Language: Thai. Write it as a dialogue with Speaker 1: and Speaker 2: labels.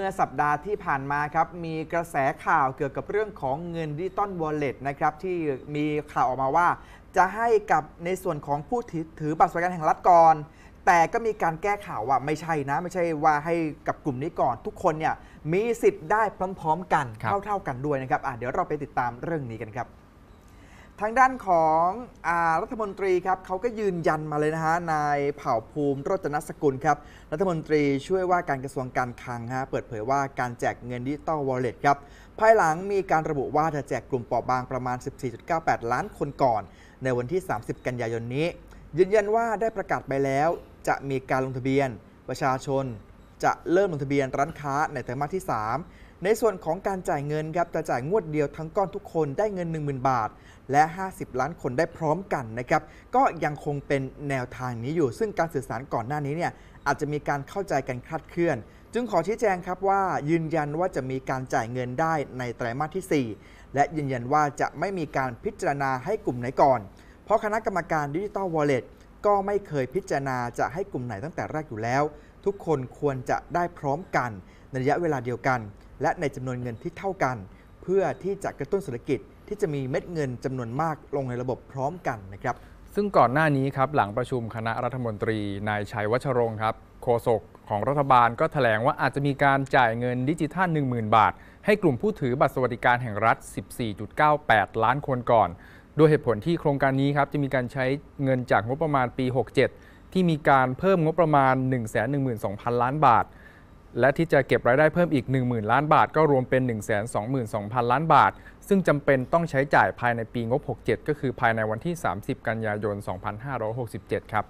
Speaker 1: มื่อสัปดาห์ที่ผ่านมาครับมีกระแสข่าวเกี่ยวกับเรื่องของเงินดิจิตอลวอลเล็ตนะครับที่มีข่าวออกมาว่า จะให้กับในส่วนของผู้ถือบัตรสวัสดิการแห่งรัฐก่อนแต่ก็มีการแก้ข่าวว่าไม่ใช่นะ ไม่ใช่ว่าให้กับกลุ่มนี้ก่อน ทุกคนเนี่ยมีสิทธิ์ได้พร้อมๆกันเท่าๆกันด้วยนะครับเดี๋ยวเราไปติดตามเรื่องนี้กันครับทางด้านของอรัฐมนตรีครับเขาก็ยืนยันมาเลยนะฮะนายเผ่าภูมิรัตนสกุลครับรัฐมนตรีช่วยว่าการกระทรวงการคลังฮะเปิดเผยว่าการแจกเงินดิจิตอลวอลเล็ตครับภายหลังมีการระบุว่าจะแจกกลุ่มเปราะบางประมาณ 14.98 ล้านคนก่อน ในวันที่ 30 กันยายนนี้ ยืนยันว่าได้ประกาศไปแล้วจะมีการลงทะเบียนประชาชนจะเริ่มลงทะเบียนร้านค้าในไตรมาสที่ 3ในส่วนของการจ่ายเงินครับจะจ่ายงวดเดียวทั้งก้อนทุกคนได้เงิน 10,000 บาท และ 50 ล้านคนได้พร้อมกันนะครับก็ยังคงเป็นแนวทางนี้อยู่ ซึ่งการสื่อสารก่อนหน้านี้เนี่ยอาจจะมีการเข้าใจกันคลาดเคลื่อน จึงขอชี้แจงครับว่า ยืนยันว่าจะมีการจ่ายเงินได้ในไตรมาสที่ 4 และยืนยันว่าจะไม่มีการพิจารณาให้กลุ่มไหนก่อน เพราะคณะกรรมการดิจิตอลวอลเล็ตก็ไม่เคยพิจารณาจะให้กลุ่มไหนตั้งแต่แรกอยู่แล้ว ทุกคนควรจะได้พร้อมกันในระยะเวลาเดียวกันและในจำนวนเงินที่เท่ากัน เพื่อที่จะกระตุ้นเศรษฐกิจ ที่จะมีเม็ดเงินจำนวนมากลงในระบบพร้อมกันนะ
Speaker 2: ครับซึ่งก่อนหน้านี้ครับหลังประชุมคณะรัฐมนตรีนายชัยวัชรงค์ครับโฆษกของรัฐบาลก็ถแถลงว่าอาจจะมีการจ่ายเงินดิจิทัล 10,000 บาท ให้กลุ่มผู้ถือบัตรสวัสดิการแห่งรัฐ 14.98 ล้านคนก่อนโดยเหตุผลที่โครงการนี้ครับจะมีการใช้เงินจากงบประมาณปี 67 ที่มีการเพิ่มงบประมาณ112,000 ล้านบาทและที่จะเก็บรายได้เพิ่มอีก 10,000 ล้านบาทก็รวมเป็น 122,000 ล้านบาท ซึ่งจำเป็นต้องใช้จ่ายภายในปีงบ 67 ก็คือภายในวันที่ 30 กันยายน 2567 ครับ